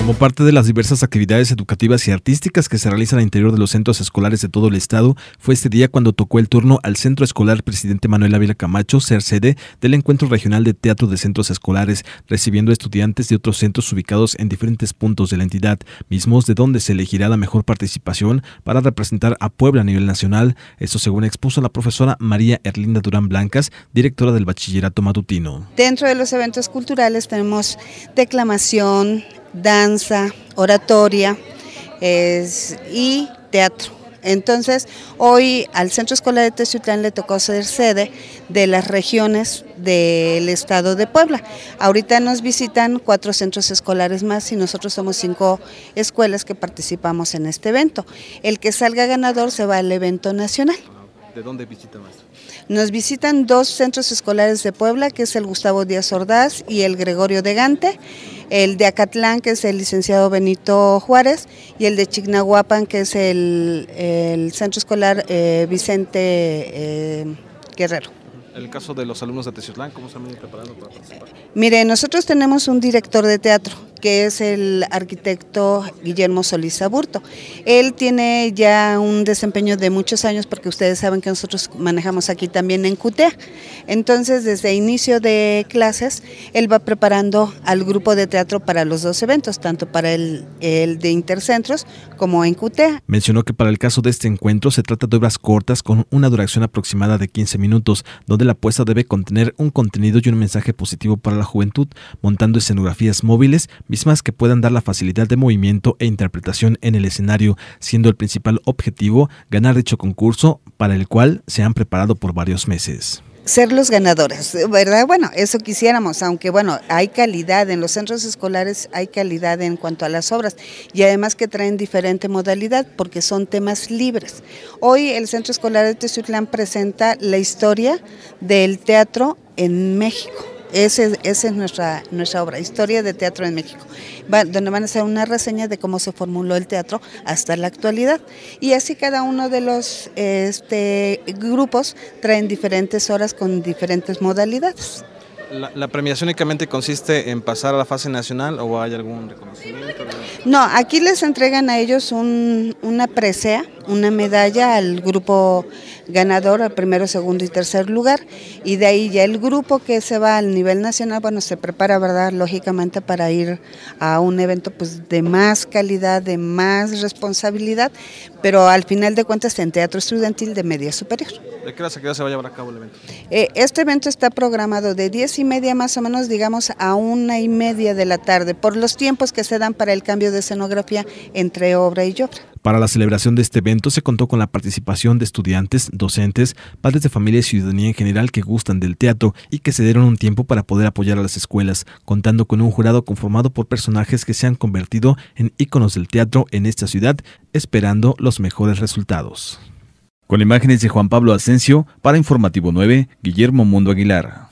Como parte de las diversas actividades educativas y artísticas que se realizan al interior de los centros escolares de todo el estado, fue este día cuando tocó el turno al Centro Escolar Presidente Manuel Ávila Camacho ser sede del Encuentro Regional de Teatro de Centros Escolares, recibiendo estudiantes de otros centros ubicados en diferentes puntos de la entidad, mismos de donde se elegirá la mejor participación para representar a Puebla a nivel nacional. Esto según expuso la profesora María Erlinda Durán Blancas, directora del Bachillerato Matutino. Dentro de los eventos culturales tenemos declamación, danza, oratoria y teatro. Entonces, hoy al Centro Escolar de Teciutlán le tocó ser sede de las regiones del estado de Puebla. Ahorita nos visitan cuatro centros escolares más y nosotros somos cinco escuelas que participamos en este evento. El que salga ganador se va al evento nacional. ¿De dónde visitan más? Nos visitan dos centros escolares de Puebla, que es el Gustavo Díaz Ordaz y el Gregorio de Gante el de Acatlán, que es el licenciado Benito Juárez, y el de Chignahuapan, que es el, centro escolar eh, Vicente eh, Guerrero. ¿El caso de los alumnos de Teciutlán, cómo se han preparando para participar? Mire, nosotros tenemos un director de teatro que es el arquitecto Guillermo Solís Aburto. Él tiene ya un desempeño de muchos años porque ustedes saben que nosotros manejamos aquí también en CUTEA. Entonces, desde inicio de clases, él va preparando al grupo de teatro para los dos eventos, tanto para el, el de Intercentros como en CUTEA. Mencionó que para el caso de este encuentro se trata de obras cortas con una duración aproximada de 15 minutos, donde la puesta debe contener un contenido y un mensaje positivo para la juventud, montando escenografías móviles, mismas que puedan dar la facilidad de movimiento e interpretación en el escenario, siendo el principal objetivo ganar dicho concurso para el cual se han preparado por varios meses ser los ganadores, ¿verdad? Bueno, eso quisiéramos, aunque bueno, hay calidad en los centros escolares, hay calidad en cuanto a las obras y además que traen diferente modalidad porque son temas libres. Hoy el Centro Escolar de Tezutlán presenta la historia del teatro en México esa es, nuestra, nuestra obra, Historia de Teatro en México, donde van a hacer una reseña de cómo se formuló el teatro hasta la actualidad. Y así cada uno de los este, grupos traen diferentes horas con diferentes modalidades. La, premiación únicamente consiste en pasar a la fase nacional o hay algún reconocimiento? No, aquí les entregan a ellos una presea, una medalla al grupo ganador, al primero, segundo y tercer lugar, y de ahí ya el grupo que se va al nivel nacional, bueno, se prepara, ¿verdad?, lógicamente para ir a un evento pues de más calidad, de más responsabilidad, pero al final de cuentas en teatro estudiantil de media superior va a llevar a cabo el evento? Eh, este evento está programado de 10 y media más o menos, digamos, a una y media de la tarde, por los tiempos que se dan para el cambio de escenografía entre obra y obra. Para la celebración de este evento se contó con la participación de estudiantes, docentes, padres de familia y ciudadanía en general que gustan del teatro y que se dieron un tiempo para poder apoyar a las escuelas, contando con un jurado conformado por personajes que se han convertido en íconos del teatro en esta ciudad, esperando los mejores resultados. Con imágenes de Juan Pablo Asensio, para Informativo 9, Guillermo Mundo Aguilar.